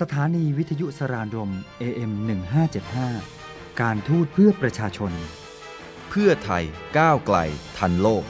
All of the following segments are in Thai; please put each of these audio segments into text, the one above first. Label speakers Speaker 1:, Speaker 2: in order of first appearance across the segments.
Speaker 1: สถานีวิทยุสรานรม AM 1575 การทูตเพื่อประชาชน เพื่อไทยก้าวไกลทันโลก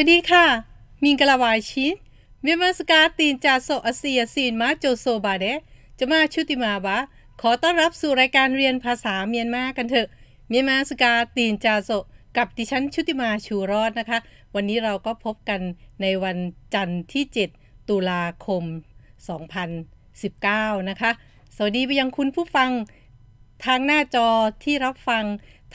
Speaker 2: วัสดีค่ะ มิงกลาวายชินเมื่อมาสกาตีนจาโซอาเซียซีนมาโจโซบาเดจะมาชุติมาบะขอต้อนรับสู่รายการเรียนภาษาเมียนมากันเถอะ เมื่อมาสกาตีนจาโซกับดิฉันชุติมาชูรอดนะคะ วันนี้เราก็พบกันในวันจันทร์ที่ 7 ตุลาคม 2019 นะคะ สวัสดีไปยังคุณผู้ฟังทางหน้าจอที่รับฟัง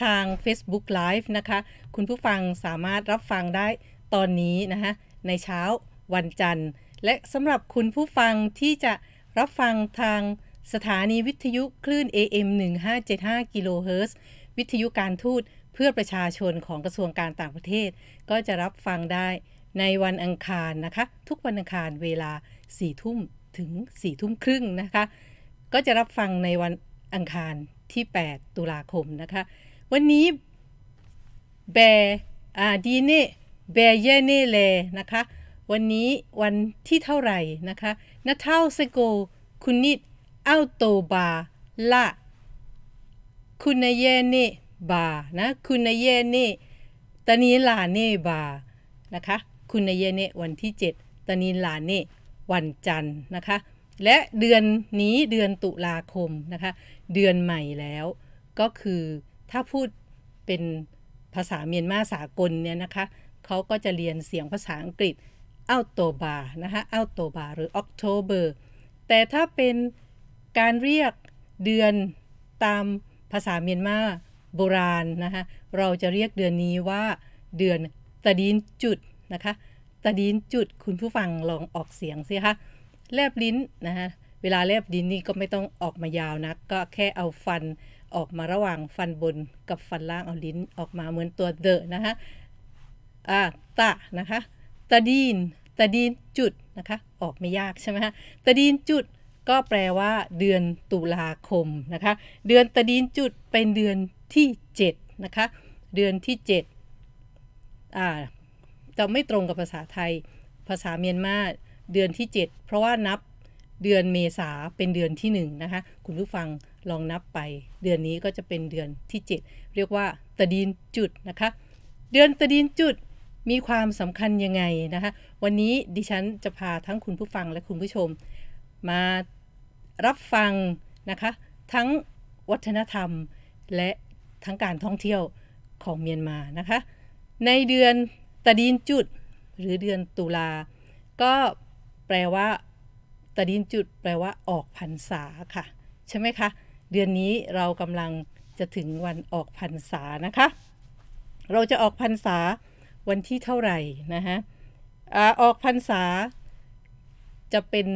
Speaker 2: ทาง Facebook Live นะคะ คุณผู้ฟังสามารถรับฟังได้ตอนนี้นะฮะในเช้าวันจันทร์ และสำหรับคุณผู้ฟังที่จะรับฟังทางสถานีวิทยุคลื่น AM 1575 กิโลเฮิรตซ์วิทยุการทูตเพื่อประชาชนของกระทรวงการต่างประเทศ ก็จะรับฟังได้ในวันอังคารนะคะทุกวันอังคารเวลา4ทุ่มถึง4ทุ่มครึ่งนะคะก็จะรับฟังในวันอังคารที่ 8 ตุลาคมนะคะวันนี้แบร์ดีเน่เบเยเนเลนะคะ วันนี้วันที่เท่าไหร่นะคะ นาเท่าสโก คุณนิดเอาโตบาละคุณเยเนบา นะ คุณเยเนตอนนี้ลาเนบา นะคะ คุณเยเนวันที่ 7ตอนนี้ลาเน วันจันทร์นะคะ และเดือนนี้เดือนตุลาคมนะคะ เดือนใหม่แล้ว ก็คือถ้าพูดเป็นภาษาเมียนมาสากลเนี่ยนะคะเขา ก็จะเรียนเสียงภาษาอังกฤษอัลโตบานะคะอัลโตบาหรือ October แต่ถ้าเป็นการเรียกเดือนตามภาษาเมียนมาโบราณนะคะเราจะเรียกเดือนนี้ว่าเดือนตะดินจุดนะคะตะดินจุดคุณผู้ฟังลองออกเสียงสิคะแลบลิ้นนะคะเวลาแลบลิ้นนี่ก็ไม่ต้องออกมายาวนะก็แค่เอาฟันออกมาระหว่างฟันบนกับฟันล่างเอาลิ้นออกมาเหมือนตัวเดอะนะคะอาตะนะคะ ตะดีน ตะดีนจุดนะคะ ออกไม่ยากใช่ไหมคะตะดีนจุดก็แปลว่า เดือนตุลาคมนะคะ เดือนตะดีนจุดเป็นเดือนที่7นะคะ เดือนที่7อ่าจะไม่ตรงกับภาษาไทย ภาษาเมียนมา เดือนที่ 7 เพราะว่านับเดือนเมษาเป็นเดือนที่ 1 นะคะ คุณผู้ฟังลองนับไป เดือนนี้ก็จะเป็นเดือนที่ 7 เรียกว่าตะดีนจุดนะคะ เดือนตะดีนจุดมีความสำคัญยังไงนะคะ วันนี้ดิฉันจะพาทั้งคุณผู้ฟังและคุณผู้ชม มารับฟังนะคะ ทั้งวัฒนธรรม และทั้งการท่องเที่ยวของเมียนมานะคะในเดือนตะดินจุด หรือเดือนตุลา ก็แปลว่าตะดินจุด แปลว่าออกพรรษาค่ะใช่ไหมคะเดือนนี้เรากำลังจะถึงวันออกพรรษานะคะ เราจะออกพรรษาวันที่เท่าไหร่นะฮะออกพรรษา จะเป็น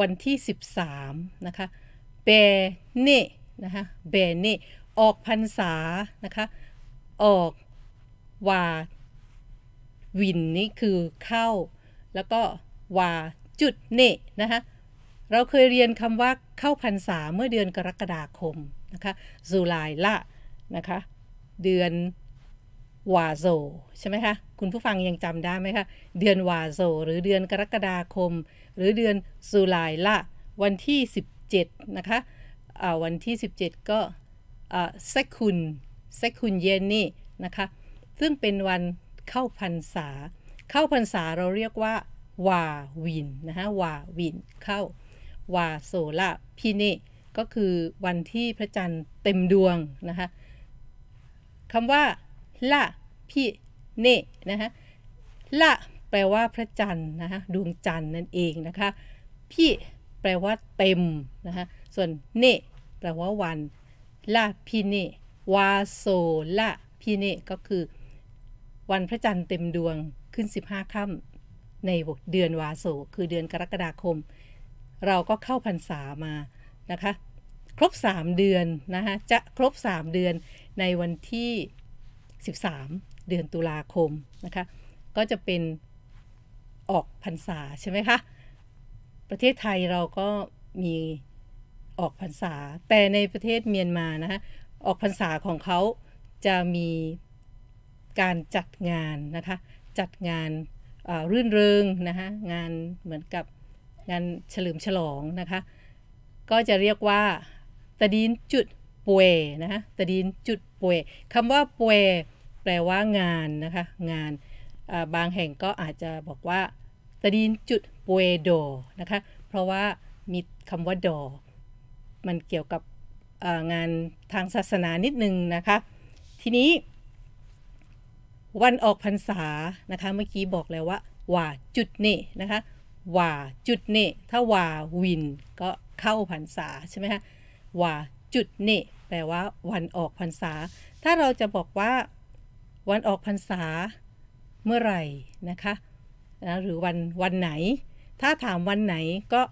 Speaker 2: วันที่ 13 นะคะ เบเน่นะคะ เบเน่ออกพรรษานะคะ ออกวาวินนี่คือเข้า แล้วก็วาจุดเน่นะคะ เราเคยเรียนคำว่าเข้าพรรษาเมื่อเดือนกรกฎาคม นะคะสุลายละนะคะเดือนวาโซใช่ไหมคะคุณผู้ฟังยังจำได้ไหมคะเดือนวาโซ หรือเดือนกรกฎาคม หรือเดือนสุลายละวันที่ 17 นะคะวันที่ 17 ก็เซคุนเซคุนเยนนี่นะคะซึ่งเป็นวันเข้าพรรษา เข้าพรรษาเราเรียกว่าวาวินนะคะวาวินเข้าวาโซละพิเนก็คือวันที่พระจันทร์เต็มดวงนะคะคำว่าละพี่เนนะคะละ แปลว่าพระจันทร์ นะคะดวงจันทร์นั่นเองนะคะพี่แปลว่าเต็ม นะคะส่วน เนแปลว่าวัน ละพี่เนวาโซละพี่เนก็คือ วันพระจันทร์เต็มดวงขึ้น 15ค่ำในเดือนวาโซ คือเดือนกรกฎาคม เราก็เข้าพรรษามา นะคะ ครบ3เดือน นะคะจะครบ3เดือนในวันที่13เดือนตุลาคมนะคะก็จะเป็นออกพรรษาใช่ไหมคะประเทศไทยเราก็มีออกพรรษา แต่ในประเทศเมียนมานะคะออกพรรษาของเขาจะมีการจัดงานนะคะจัดงานรื่นเริงนะคะงานเหมือนกับงานเฉลิมฉลองนะคะก็จะเรียกว่าตะดินจุดปวยนะคะตะดินจุดปวยคำว่าปวยแปลว่างานนะคะงานบางแห่งก็อาจจะบอกว่าตดินจุดปวยโดนะคะเพราะว่ามีคำว่าดอมันเกี่ยวกับงานทางศาสนานิดนึงนะคะทีนี้ วันออกพรรษานะคะเมื่อกี้บอกแล้วว่าว่าจุดนี่นะคะว่าจุดนี่ถ้าว่าวินก็เข้าพรรษาใช่ไหมคะว่าจุดนี่แปลว่า วันออกพรรษา ถ้าเราจะบอกว่าวันออกพรรษาเมื่อไหร่นะคะนะหรือวันวันไหน ถ้าถามวันไหนก็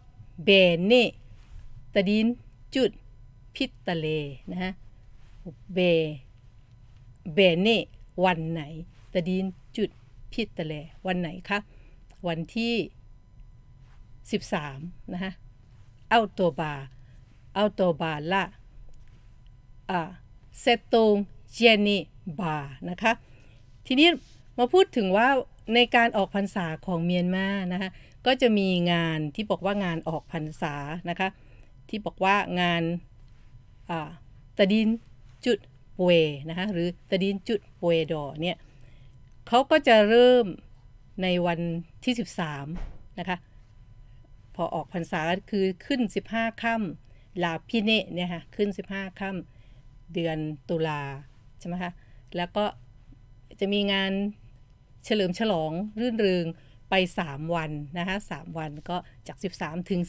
Speaker 2: เบเนตดินจุดพิตะเลนะฮะ เบ เบเนวันไหนตดินจุดพิตะเลวันไหนคะวันที่ 13 นะฮะ เอาตัวบา เอาตัวบาละอ่าเซตงเจน่บานะคะทีนี้มาพูดถึงว่าในการออกพรรษาของเมียนมานะคะก็จะมีงานที่บอกว่างานออกพรรษา นะคะที่บอกว่างานตะดินจุดปวนะคะหรือตะดินจุดปวดอเนี่ยเขาก็จะเริ่มในวันที่ 13นะคะพอออกพรรษาคือขึ้น 15ค่ำลาพิเนเนี่ยค่ะขึ้น 15ค่ำเดือนตุลาใช่ไหมคะแล้วก็จะมีงานเฉลิมฉลองรื่นเริงไป 3 วันนะคะ3วันก็จาก13ถึง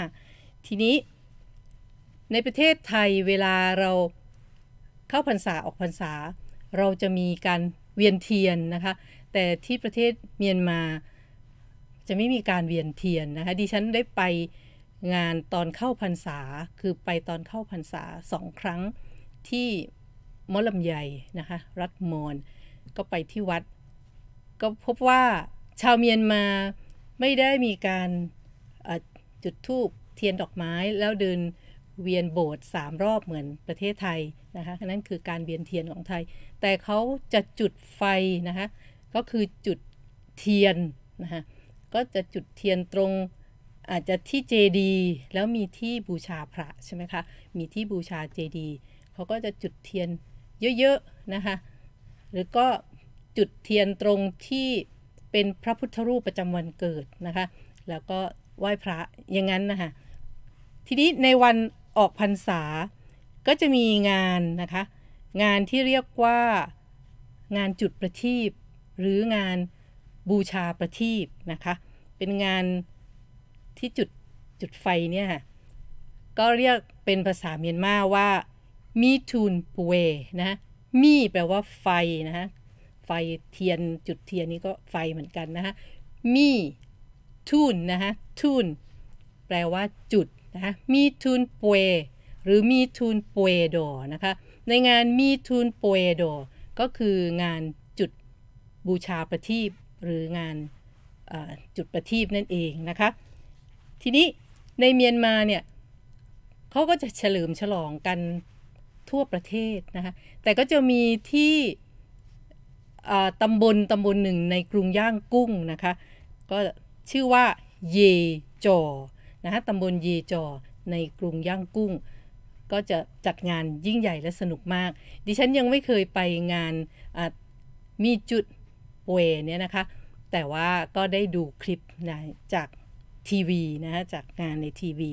Speaker 2: 15ทีนี้ในประเทศไทยเวลาเราเข้าพรรษาออกพรรษา เราจะมีการเวียนเทียนนะคะแต่ที่ประเทศเมียนมา จะไม่มีการเวียนเทียนนะคะดิฉันได้ไปงานตอนเข้าพรรษา คือไปตอนเข้าพรรษาสองครั้งที่มอลำใหญ่ นะคะ รัฐมอนก็ไปที่วัด ก็พบว่าชาวเมียนมาไม่ได้มีการจุดธูปเทียนดอกไม้แล้วเดินเวียนโบสถ์สามรอบเหมือนประเทศไทย นะคะ นั่นคือการเวียนเทียนของไทย แต่เขาจะจุดไฟนะคะ ก็คือจุดเทียน นะคะก็จะจุดเทียนตรงอาจจะที่เจดีแล้วมีที่บูชาพระใช่ไหมคะ มีที่บูชาเจดี เขาก็จะจุดเทียนเยอะๆนะคะ หรือก็จุดเทียนตรงที่เป็นพระพุทธรูปประจำวันเกิดนะคะ แล้วก็ไหว้พระอย่างนั้นนะคะทีนี้ในวันออกพรรษา ก็จะมีงานนะคะ งานที่เรียกว่างานจุดประทีป หรืองานบูชาประทีปนะคะ เป็นงานที่จุด จุดไฟเนี่ยค่ะ ก็เรียกเป็นภาษาเมียนมาว่ามีทูนปววนะ มีแปลว่าไฟนะฮะ ไฟเทียนจุดเทียนนี้ก็ไฟเหมือนกันนะฮะ มีทูนนะฮะ ทูนแปลว่าจุดนะะมีทูนปววหรือมีทูนปวยดนะคะ ในงานมีทูนปวยดก็คืองานจุดบูชาประทีปหรืองานจุดประทีปนั่นเองนะคะ ทีนี้ในเมียนมาเนี่ย เขาก็จะเฉลิมฉลองกันทั่วประเทศนะคะ แต่ก็จะมีที่ตำบลตำบลหนึ่งในกรุงย่างกุ้ง นะคะ ก็ชื่อว่าเยจอนะคะตำบลเยจอ ในกรุงย่างกุ้ง ก็จะจัดงานยิ่งใหญ่และสนุกมาก ดิฉันยังไม่เคยไปงานมีจุดเวเนี่ยนะคะ แต่ว่าก็ได้ดูคลิปนะจากทีวีนะคะจากงานในทีวี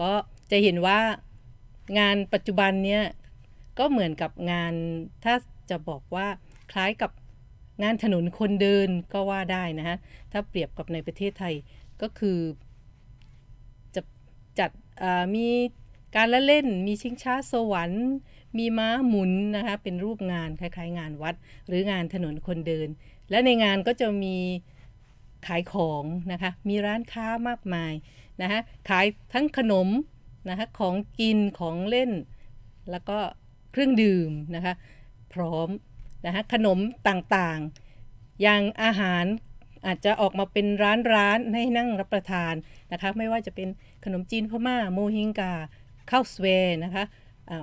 Speaker 2: ก็จะเห็นว่างานปัจจุบันเนี้ยก็เหมือนกับงาน ถ้าจะบอกว่าคล้ายกับงานถนนคนเดินก็ว่าได้นะฮะ ถ้าเปรียบกับในประเทศไทยก็คือจะจัดมีการละเล่น มีชิงช้าสวรรค์ มีม้าหมุนนะคะ เป็นรูปงานคล้ายๆงานวัด หรืองานถนนคนเดิน และในงานก็จะมีขายของนะคะ มีร้านค้ามากมายนะคะ ขายทั้งขนม นะคะ ของกินของเล่น แล้วก็เครื่องดื่มนะคะ พร้อมนะคะ ขนมต่างๆ อย่างอาหารอาจจะออกมาเป็นร้านๆให้นั่งรับประทานนะคะ ไม่ว่าจะเป็นขนมจีนพม่าโมฮิงกา ข้าวสเวนะคะ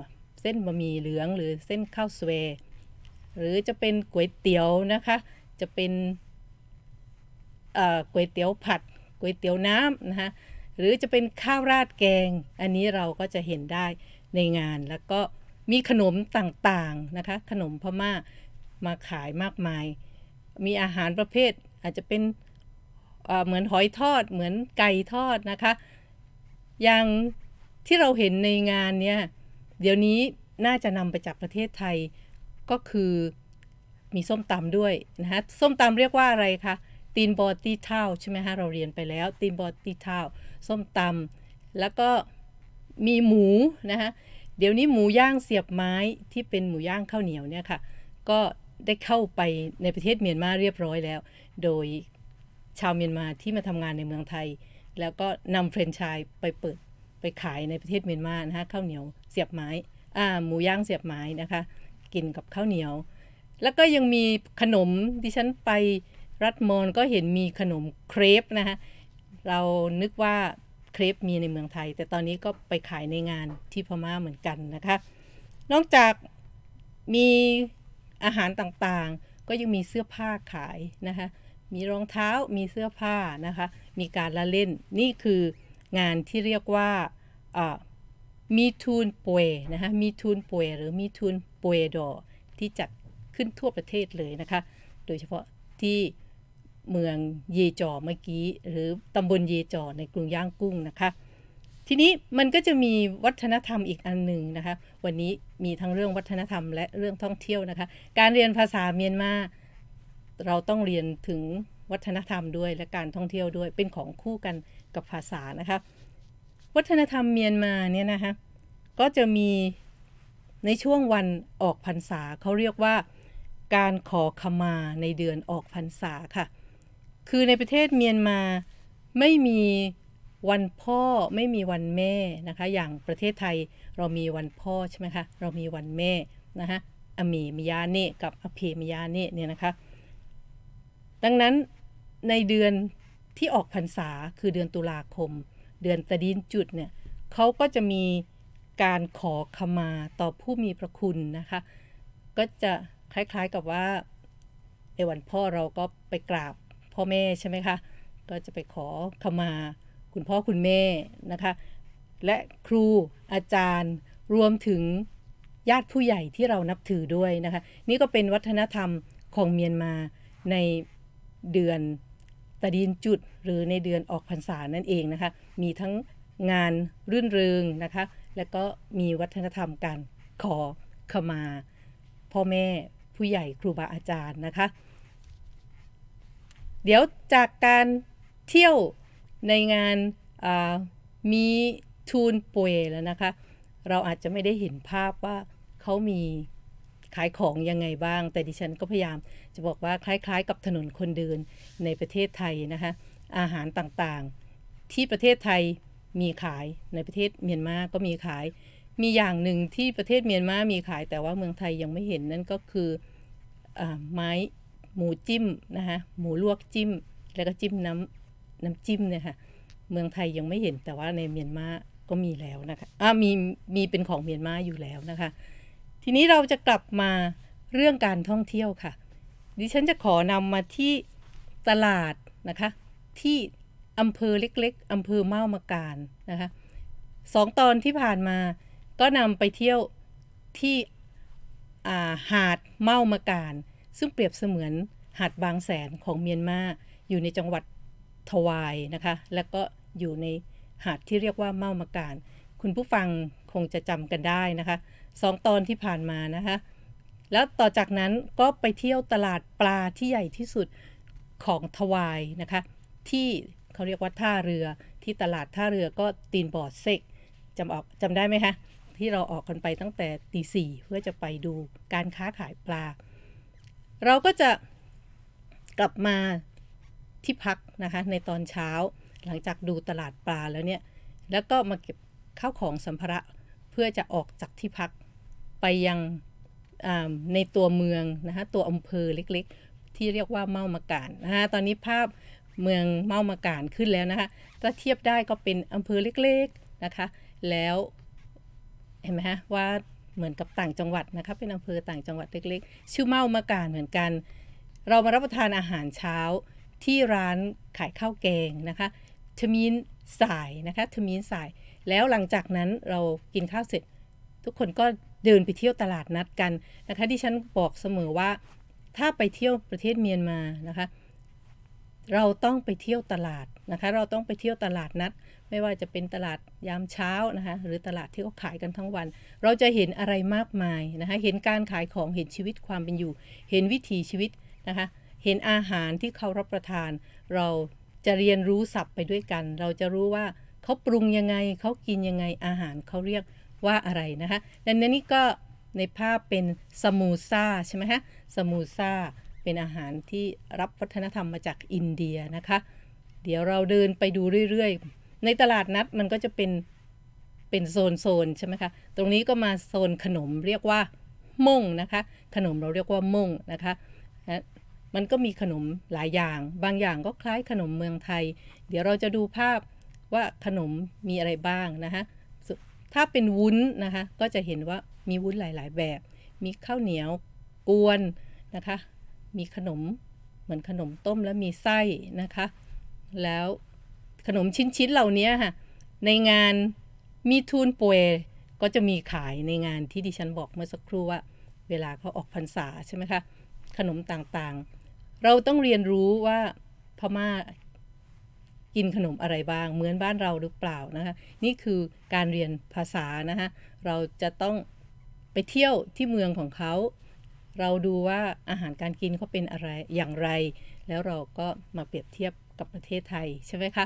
Speaker 2: ะเส้นบะหมี่เหลืองหรือเส้นข้าวสเวหรือจะเป็นก๋วยเตี๋ยวนะคะ จะเป็นก๋วยเตี๋ยวผัด ก๋วยเตี๋ยวน้ำนะคะหรือจะเป็นข้าวราดแกง อันนี้เราก็จะเห็นได้ในงานแล้วก็มีขนมต่างๆนะคะขนมพม่ามาขายมากมาย มีอาหารประเภทอาจจะเป็นเหมือนหอยทอด เหมือนไก่ทอดนะคะอย่างที่เราเห็นในงานเนี่ยเดี๋ยวนี้น่าจะนำไปจากประเทศไทยก็คือมีส้มตำด้วยนะคะส้มตำเรียกว่าอะไรคะตีนบอตีเท่าใช่ไหมฮะเราเรียนไปแล้วตีนบอตีเท่าส้มตำแล้วก็มีหมูนะคะเดี๋ยวนี้หมูย่างเสียบไม้ที่เป็นหมูย่างข้าวเหนียวเนี่ยค่ะก็ได้เข้าไปในประเทศเมียนมาเรียบร้อยแล้ว โดยชาวเมียนมาที่มาทำงานในเมืองไทย แล้วก็นำเฟรนช์ชายไปเปิดไปขายในประเทศเมียนมานะคะข้าวเหนียวเสียบไม้อ่าหมูย่างเสียบไม้นะคะกินกับข้าวเหนียว แล้วก็ยังมีขนมดิฉันไปรัฐมอนก็เห็นมีขนมเครปนะคะเรานึกว่าเครปมีในเมืองไทย แต่ตอนนี้ก็ไปขายในงานที่พม่าเหมือนกันนะคะนอกจากมีอาหารต่างๆ ก็ยังมีเสื้อผ้าขายนะคะมีรองเท้ามีเสื้อผ้านะคะมีการละเล่นนี่คืองานที่เรียกว่ามีทูนปวยนะคะมีทูนปวยหรือมีทูนปวยดอที่จัดขึ้นทั่วประเทศเลยนะคะโดยเฉพาะที่เมืองเยจอเมื่อกี้ หรือตำบลเยจอในกรุงย่างกุ้งนะคะ ทีนี้มันก็จะมีวัฒนธรรมอีกอันหนึ่งนะคะ วันนี้มีทั้งเรื่องวัฒนธรรมและเรื่องท่องเที่ยวนะคะ การเรียนภาษาเมียนมา เราต้องเรียนถึงวัฒนธรรมด้วยและการท่องเที่ยวด้วย เป็นของคู่กันกับภาษานะคะ วัฒนธรรมเมียนมาเนี่ยนะคะก็จะมีในช่วงวันออกพรรษาเขาเรียกว่าการขอขมาในเดือนออกพรรษาค่ะคือในประเทศเมียนมาไม่มีวันพ่อไม่มีวันแม่นะคะอย่างประเทศไทยเรามีวันพ่อใช่ไหมคะเรามีวันแม่นะคะอเมมยาเนกับอภีมยาเนเนี่ยนะคะดังนั้นในเดือนที่ออกพรรษาคือเดือนตุลาคม เดือนตะดินจุดเนี่ยเขาก็จะมีการขอขมาต่อผู้มีพระคุณนะคะก็จะคล้ายๆกับว่าในวันพ่อเราก็ไปกราบพ่อแม่ใช่ไหมคะก็จะไปขอขมาคุณพ่อคุณแม่นะคะ และครูอาจารย์รวมถึงญาติผู้ใหญ่ที่เรานับถือด้วยนะคะ นี่ก็เป็นวัฒนธรรมของเมียนมาในเดือนตะดินจุดหรือในเดือนออกพรรษานั่นเองนะคะมีทั้งงานรื่นเริงนะคะ และก็มีวัฒนธรรมการขอขมาพ่อแม่ผู้ใหญ่ครูบาอาจารย์นะคะเดี๋ยวจากการเที่ยวในงานมีทูนป่วยแล้วนะคะ เราอาจจะไม่ได้เห็นภาพว่าเขามีขายของยังไงบ้างแต่ดิฉันก็พยายามจะบอกว่าคล้ายๆ กับถนนคนเดินในประเทศไทยนะคะ อาหารต่างๆ ที่ประเทศไทยมีขายในประเทศเมียนมาก็มีขายมีอย่างหนึ่งที่ประเทศเมียนมามีขายแต่ว่าเมืองไทยยังไม่เห็นนั่นก็คืออไม้หมูจิ้มนะคะหมูลวกจิ้มแล้วก็จิ้มน้ำน้ำจิ้มเนี่ยค่ะเมืองไทยยังไม่เห็นแต่ว่าในเมียนมา ก็มีแล้วนะคะอ่ามีมีเป็นของเมียนมาอยู่แล้วนะคะ ทีนี้เราจะกลับมาเรื่องการท่องเที่ยวค่ะ ดิฉันจะขอนำมาที่ตลาดนะคะที่อำเภอเล็กๆอำเภอเม้ามาการนะคะสองตอนที่ผ่านมาก็นำไปเที่ยวที่าหาดเม้ามาการซึ่งเปรียบเสมือนหาดบางแสนของเมียนมาอยู่ในจังหวัดทวายนะคะแล้วก็อยู่ในหาดที่เรียกว่าเม้ามาการคุณผู้ฟังคงจะจำกันได้นะคะสองตอนที่ผ่านมานะคะแล้วต่อจากนั้นก็ไปเที่ยวตลาดปลาที่ใหญ่ที่สุดของทวายนะคะที่เขาเรียกว่าท่าเรือที่ตลาดท่าเรือก็ตีนบอดเซกจำออกจำได้ไหมคะที่เราออกกันไปตั้งแต่ตีสี่เพื่อจะไปดูการค้าขายปลาเราก็จะกลับมาที่พักนะคะในตอนเช้าหลังจากดูตลาดปลาแล้วเนี่ยแล้วก็มาเก็บข้าวของสัมภาระเพื่อจะออกจากที่พักไปยังในตัวเมืองนะคะตัวอำเภอเล็กๆ ที่เรียกว่าเมามาการนะคะตอนนี้ภาพเมืองเมามาการขึ้นแล้วนะคะถ้าเทียบได้ก็เป็นอำเภอเล็กๆนะคะแล้วเห็นไหมฮะว่าเหมือนกับต่างจังหวัดนะคะเป็นอำเภอต่างจังหวัดเล็กๆ ชื่อเมามาการเหมือนกัน เรามารับประทานอาหารเช้าที่ร้านขายข้าวแกงนะคะทมินสายนะคะทมินสายแล้วหลังจากนั้นเรากินข้าวเสร็จทุกคนก็เดินไปเที่ยวตลาดนัดกันนะคะที่ฉันบอกเสมอว่าถ้าไปเที่ยวประเทศเมียนมานะคะเราต้องไปเที่ยวตลาดนะคะ เราต้องไปเที่ยวตลาดนัด ไม่ว่าจะเป็นตลาดยามเช้านะคะหรือตลาดที่เขาขายกันทั้งวัน เราจะเห็นอะไรมากมายนะคะเห็นการขายของเห็นชีวิตความเป็นอยู่เห็นวิถีชีวิตนะคะเห็นอาหารที่เขารับประทานเราจะเรียนรู้ศัพท์ไปด้วยกัน เราจะรู้ว่าเขาปรุงยังไงเขากินยังไงอาหารเขาเรียกว่าอะไรนะคะดังนั้นนี่ก็ในภาพเป็นสมูซ่าใช่ไหมคะสมูซ่าเป็นอาหารที่รับวัฒนธรรมมาจากอินเดียนะคะ เดี๋ยวเราเดินไปดูเรื่อยๆ ในตลาดนัดมันก็จะเป็น เป็นโซนๆ ใช่ไหมคะ ตรงนี้ก็มาโซนขนมเรียกว่าม่งนะคะ ขนมเราเรียกว่าม่งนะคะ มันก็มีขนมหลายอย่าง บางอย่างก็คล้ายขนมเมืองไทย เดี๋ยวเราจะดูภาพว่าขนมมีอะไรบ้างนะคะ ถ้าเป็นวุ้นนะคะก็จะเห็นว่ามีวุ้นหลายๆ แบบ มีข้าวเหนียวกวนนะคะมีขนมเหมือนขนมต้มแล้วมีไส้นะคะแล้วขนมชิ้นๆเหล่านี้ค่ะในงานมีทูนป่วย ก็จะมีขายในงานที่ดิฉันบอกเมื่อสักครู่ ว่า เวลาเขาออกพรรษาใช่ไหมคะขนมต่างๆ เราต้องเรียนรู้ว่าพม่ากินขนมอะไรบ้างเหมือนบ้านเราหรือเปล่านะคะนี่คือการเรียนภาษานะคะเราจะต้องไปเที่ยวที่เมืองของเขาเราดูว่าอาหารการกินเขาเป็นอะไรอย่างไร แล้วเราก็มาเปรียบเทียบกับประเทศไทยใช่ไหมคะ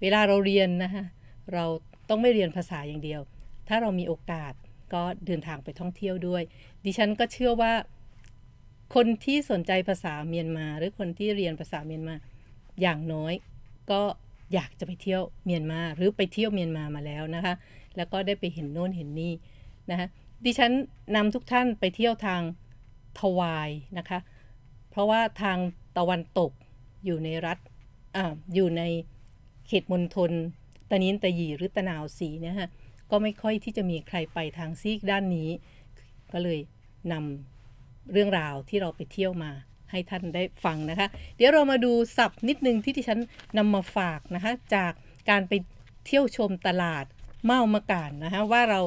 Speaker 2: เวลาเราเรียนนะคะเราต้องไม่เรียนภาษาอย่างเดียว ถ้าเรามีโอกาสก็เดินทางไปท่องเที่ยวด้วย ดิฉันก็เชื่อว่าคนที่สนใจภาษาเมียนมา หรือคนที่เรียนภาษาเมียนมาอย่างน้อย ก็อยากจะไปเที่ยวเมียนมา หรือไปเที่ยวเมียนมามาแล้วนะคะ แล้วก็ได้ไปเห็นโน่นเห็นนี่นะคะดิฉันนำทุกท่านไปเที่ยวทางทวายนะคะเพราะว่าทางตะวันตกอยู่ในรัฐออยู่ในเขตมณฑลตะนินตะหยีหรือตะนาวสีนะฮะก็ไม่ค่อยที่จะมีใครไปทางซีกด้านนี้ ก็เลยนำเรื่องราวที่เราไปเที่ยวมาให้ท่านได้ฟังนะคะเดี๋ยวเรามาดูศัพท์นิดนึงที่ที่ฉันนำมาฝากนะคะจากการไปเที่ยวชมตลาดเม้ามะกานนะคะว่าเรา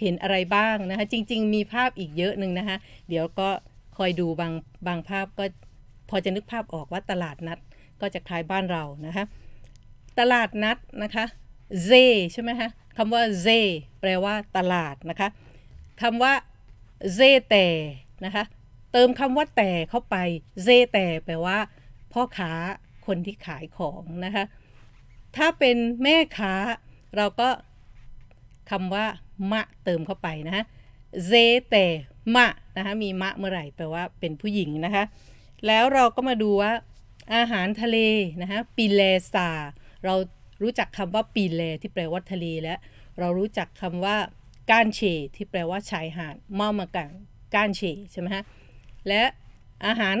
Speaker 2: เห็นอะไรบ้างนะคะจริงๆมีภาพอีกเยอะหนึ่งนะคะเดี๋ยวก็คอยดูบางบางภาพก็พอจะนึกภาพออกว่าตลาดนัดก็จะคล้ายบ้านเรานะคะ ตลาดนัดนะคะเซใช่ไหมคะคำว่าเซแปลว่าตลาดนะคะคำว่าเซแต่นะคะเติมคำว่าแต่เข้าไปเซแต่แปลว่าพ่อค้าคนที่ขายของนะคะถ้าเป็นแม่ค้าเราก็คำว่า มะ เติมเข้าไปนะเซแต่มะนะคะมีมะเมื่อไหร่แปลว่าเป็นผู้หญิงนะคะแล้วเราก็มาดูว่า อาหารทะเลนะคะปิเลซาเรารู้จักคำว่าปิเล ที่แปลว่าทะเลและ เรารู้จักคำว่า ก้านเชที่แปลว่าชายหาดเมามากังก้านเชใช่ไหมฮะและอาหาร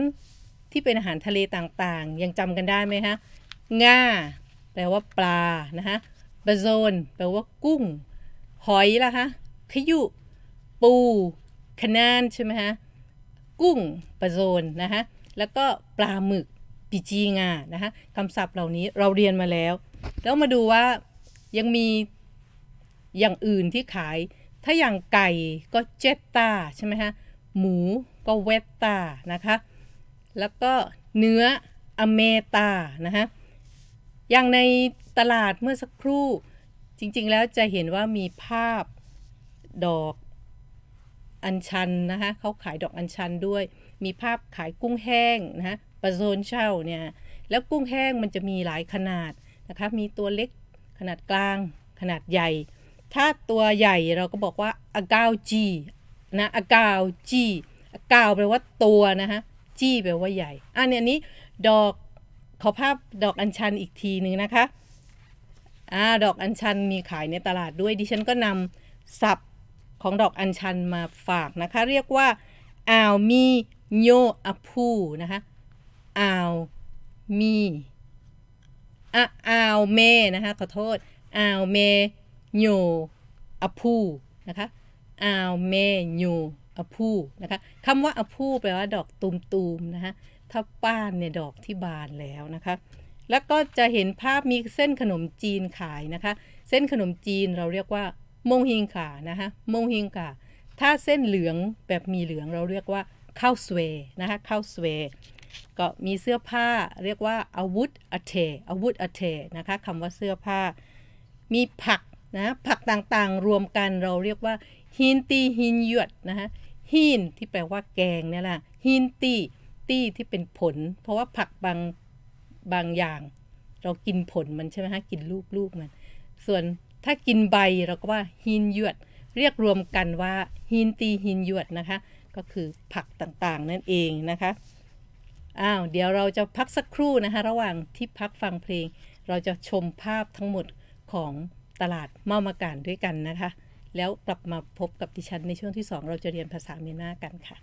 Speaker 2: ที่เป็นอาหารทะเลต่าง ๆ ยังจำกันได้ไหมฮะง่าแปลว่าปลานะฮะบะโซนแปลว่ากุ้ง หอยล่ะฮะขยุ ปูคะนานใช่ไหมฮะ กุ้งปลาโซนนะคะแล้วก็ปลาหมึกปีจีงานะฮะคำศัพท์เหล่านี้เราเรียนมาแล้ว แล้วมาดูว่ายังมีอย่างอื่นที่ขาย ถ้าอย่างไก่ก็เจตตาใช่ไหมฮะ หมูก็เวตตานะคะ แล้วก็เนื้ออเมตานะคะอย่างในตลาดเมื่อสักครู่ จริงๆ แล้วจะเห็นว่ามีภาพดอกอัญชันนะคะเขาขายดอกอัญชันด้วยมีภาพขายกุ้งแห้งนะคะปลาโซนเช่าเนี่ยแล้วกุ้งแห้งมันจะมีหลายขนาดนะคะมีตัวเล็กขนาดกลางขนาดใหญ่ถ้าตัวใหญ่เราก็บอกว่าอากาวจีนะอากาวจีอากาวแปลว่าตัวนะคะจีแปลว่าใหญ่อันนี้อันนี้ดอกขอภาพดอกอัญชันอีกทีหนึ่งนะคะอ่าดอกอัญชันมีขายในตลาดด้วยดิฉันก็นำสับของดอกอัญชันมาฝากนะคะเรียกว่าอ่าวมีโยอพูนะคะอ่าวมีอาอ่าวเมนะคะขอโทษอ่าวเมโยอพูนะคะอ่าวเมโยอพูนะคะคำว่าอพูแปลว่าดอกตูมตูมนะคะถ้าป้านเนี่ยดอกที่บานแล้วนะคะแล้วก็จะเห็นภาพมีเส้นขนมจีนขายนะคะเส้นขนมจีนเราเรียกว่ามงฮิงค่ะนะคะมงฮิงค่ะถ้าเส้นเหลืองแบบมีเหลืองเราเรียกว่าข้าวสเวนะคะข้าวสเวก็มีเสื้อผ้าเรียกว่าอาวุธอเทอาวุธอเทนะคะคำว่าเสื้อผ้า มีผักนะผักต่างๆรวมกันเราเรียกว่า ฮินตีฮินหยวดนะคะฮินที่แปลว่า แกงเนี่ยแหละฮินตีตี้ที่เป็นผล เพราะว่าผักบางบางอย่าง เรากินผลมันใช่ไหมฮะกินลูกลูกมันส่วนถ้ากินใบเราก็ว่าหินหยวด เรียกรวมกันว่าหินตีหินหยวดนะคะ ก็คือผักต่างๆนั่นเองนะคะอ้าวเดี๋ยวเราจะพักสักครู่นะคะระหว่างที่พักฟังเพลง เราจะชมภาพทั้งหมดของตลาดเมามาการด้วยกันนะคะ แล้วกลับมาพบกับดิฉันในช่วงที่ 2 เราจะเรียนภาษาเมียนมากันค่ะ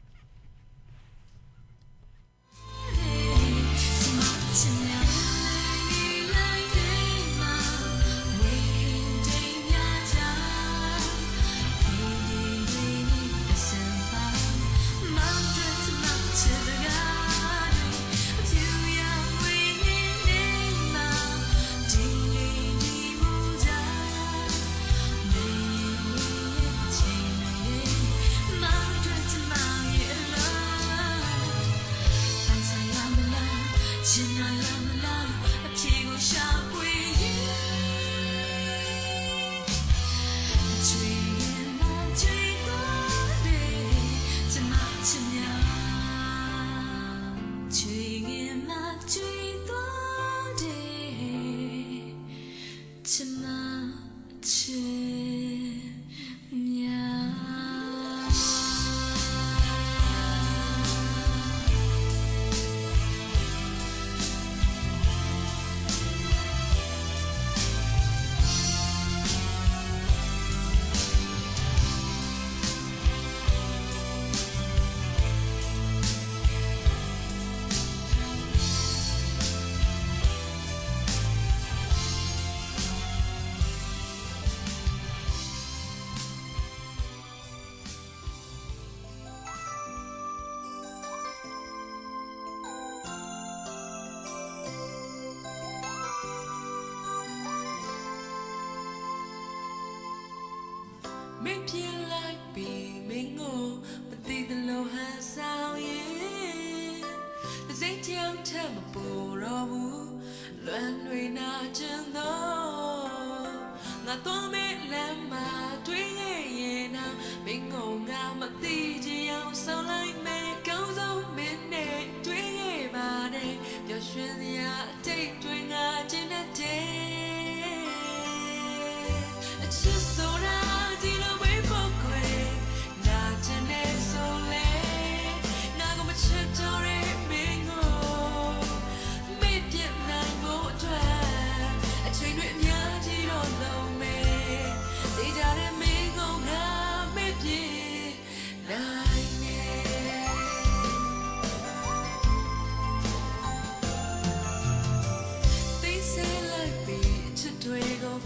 Speaker 1: မင်းပြလိုက်ပြီမင်းကိုမသိသလိုဟန်ဆောင်ရင်တစ်စိတ်ကြောင်ထမပေါ်တော့ဘူးလွမ်းတွေနာကျင်တော့ငါတော့ပ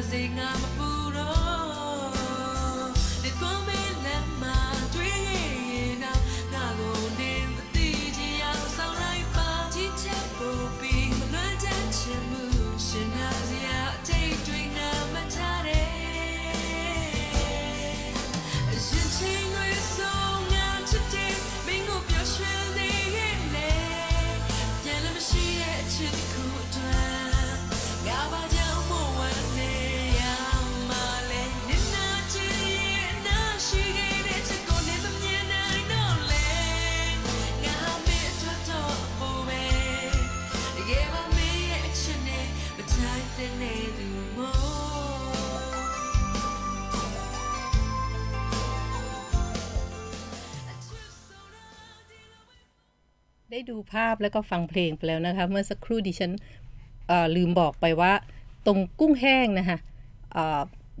Speaker 1: ါစေငါမပူတော့
Speaker 2: ได้ดูภาพแล้วก็ฟังเพลงไปแล้วนะคะ เมื่อสักครู่ดิฉันลืมบอกไปว่าตรงกุ้งแห้งนะคะ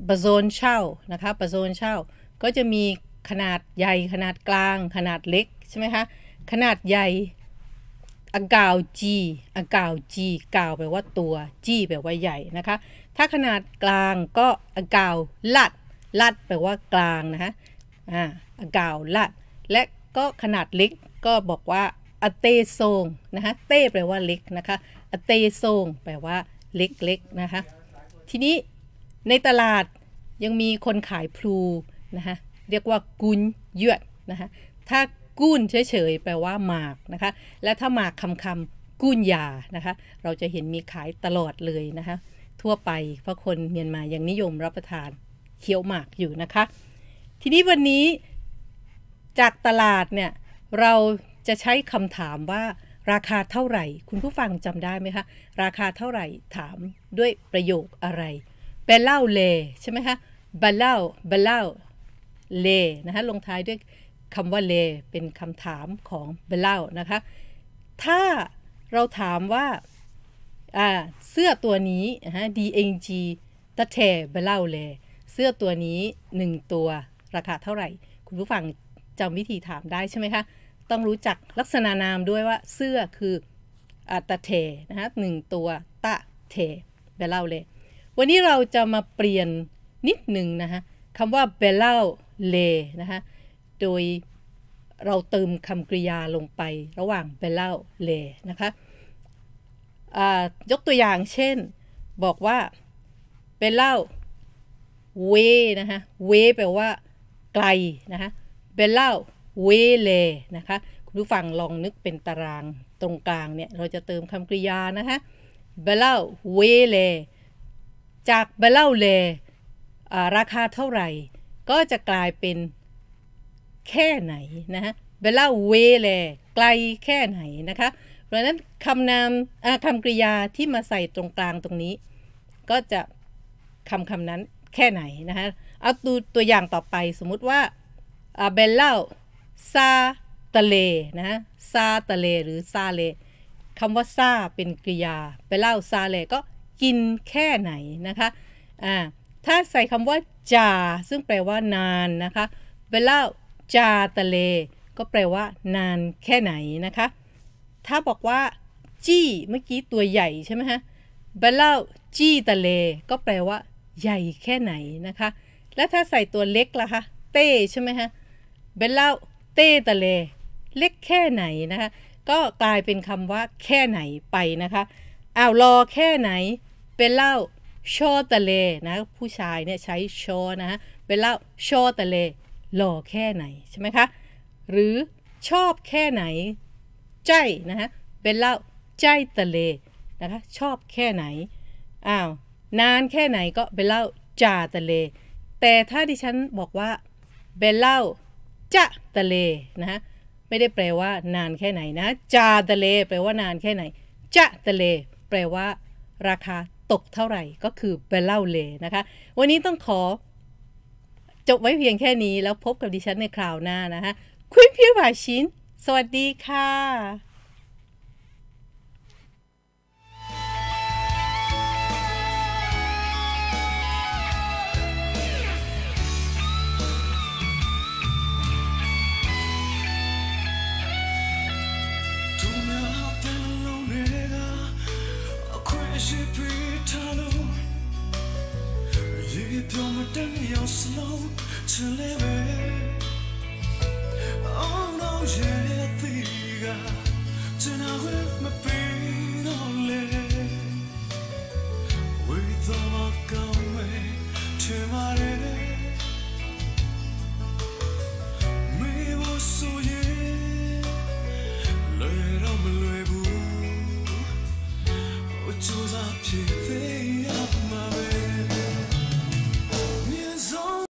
Speaker 2: บะโซนเช่านะคะบะโซนเช่าก็จะมีขนาดใหญ่ขนาดกลางขนาดเล็กใช่ไหมคะขนาดใหญ่อากาวจีอากาวจีกาวแปลว่าตัวจีแปลว่าใหญ่นะคะถ้าขนาดกลางก็อากาวลัด ลัดแปลว่ากลางนะคะออากาวลัด และก็ขนาดเล็กก็บอกว่าอเตโซงนะคะเต้แปลว่าเล็กนะคะอเตโซง แปลว่าเล็กๆนะคะทีนี้ในตลาดยังมีคนขายพลูนะคะเรียกว่ากุนเยือดนะคะถ้ากุนเฉยๆแปลว่าหมากนะคะและถ้าหมากคำคำกุนยานะคะเราจะเห็นมีขายตลอดเลยนะคะ ทั่วไปเพราะคนเมียนมายังนิยมรับประทานเคี้ยวหมากอยู่นะคะทีนี้วันนี้ จากตลาดเนี่ยเราจะใช้คำถามว่าราคาเท่าไหร่ คุณผู้ฟังจำได้ไหมคะราคาเท่าไหร่ถามด้วยประโยคอะไรเปเล่าเลใช่ไหมคะบลเล่าบลเล่าเลนะคะลงท้ายด้วยคำว่าเลเป็นคำถามของเบลเล่านะคะ ถ้าเราถามว่าเสื้อตัวนี้ฮะ DNG ตะเทเบลเล่าเลเสื้อตัวนี้1ตัวราคาเท่าไหร่ คุณผู้ฟังจำวิธีถามได้ใช่ไหมคะต้องรู้จักลักษณะนามด้วยว่าเสื้อคืออัตเทนะคะหนึ่งตัวตะเทเบลเล่าเลวันนี้เราจะมาเปลี่ยนนิดหนึ่งนะคะคำว่าเบลเล่าเลนะคะโดยเราเติมคำกริยาลงไประหว่างเบลเล่าเลนะคะยกตัวอย่างเช่นบอกว่าเบลเล่าเวนะคะเวแปลว่าไกลนะคะเบลเล่าเวเลนะคะ คุณผู้ฟังลองนึกเป็นตารางตรงกลางเนี่ย เราจะเติมคำกริยานะคะเบลาเวเลจากเบลาเลราคาเท่าไหร่ก็จะกลายเป็นแค่ไหนนะฮะเบลาเวเลไกลแค่ไหนนะคะ เพราะนั้นคำนามคำกริยาที่มาใส่ตรงกลางตรงนี้ ก็จะคำคำนั้นแค่ไหนนะคะเอาตัวตัวอย่างต่อไปสมมุติว่าเบลล่าซาตะเลนะซาตะเลหรือซาเลคำว่า ซาเป็นกริยาไปเล่าซาเลก็กินแค่ไหนนะคะอ่าถ้าใส่คำว่า จา ซึ่งแปลว่านานนะคะไปเล่าจาตะเลก็แปลว่า นานแค่ไหนนะคะถ้าบอกว่าจี้เมื่อกี้ตัวใหญ่ใช่ไหมฮะไบเล่าจี้ตะเลก็แปลว่า ใหญ่แค่ไหนนะคะ และถ้าใส่ตัวเล็กล่ะคะเต้ใช่ไหมฮะไบเล่าเต้ตะเลเล็กแค่ไหนนะคะก็กลายเป็นคำว่าแค่ไหนไปนะคะอ้าวรอแค่ไหนเป็นเล่าโชตะเลนะผู้ชายเนี่ยใช้โชนะฮะเป็นเล่าโชตะเลรอแค่ไหนใช่ไหมคะหรือชอบแค่ไหนใจนะฮะเป็นเล่าใจตะเลนะคะชอบแค่ไหนอ้าวนานแค่ไหนก็เป็นเล่าจ่าตะเล แต่ถ้าดิฉันบอกว่าเบลเล่าจะทะเลนะไม่ได้แปลว่า นานแค่ไหนนะจาทะเล แปลว่านานแค่ไหน จะทะเล แปลว่า ราคาตกเท่าไหร่ก็คือเปลเล่าเลนะคะวันนี้ต้องขอ จบไว้เพียงแค่นี้แล้วพบ กับ ดิฉัน ในคราวหน้านะคะคุณพี่ผาชินสวัสดีค่ะ
Speaker 1: choose up you think of my